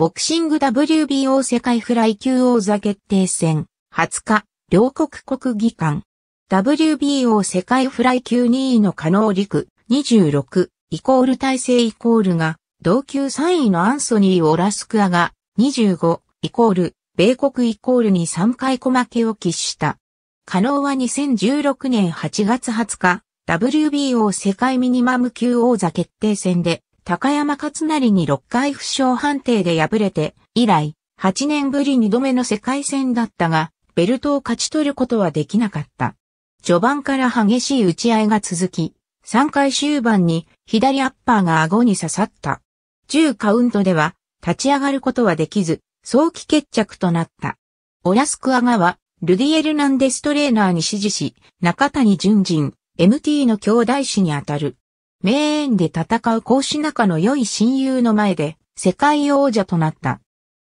ボクシング WBO 世界フライ級王座決定戦、20日、両国国技館。WBO 世界フライ級2位の加納陸26イコール体制イコールが同級3位のアンソニー・オラスクアが25イコール米国イコールに3回小負けを喫した。加納は2016年8月20日 WBO 世界ミニマム級王座決定戦で高山勝成に6回負傷判定で敗れて、以来、8年ぶり2度目の世界戦だったが、ベルトを勝ち取ることはできなかった。序盤から激しい打ち合いが続き、3回終盤に左アッパーが顎に刺さった。10カウントでは立ち上がることはできず、早期決着となった。オラスクアガは、ルディエルナンデストレーナーに指示し、中谷純人、MT の兄弟子にあたる。メーンで戦う孔子仲の良い親友の前で世界王者となった。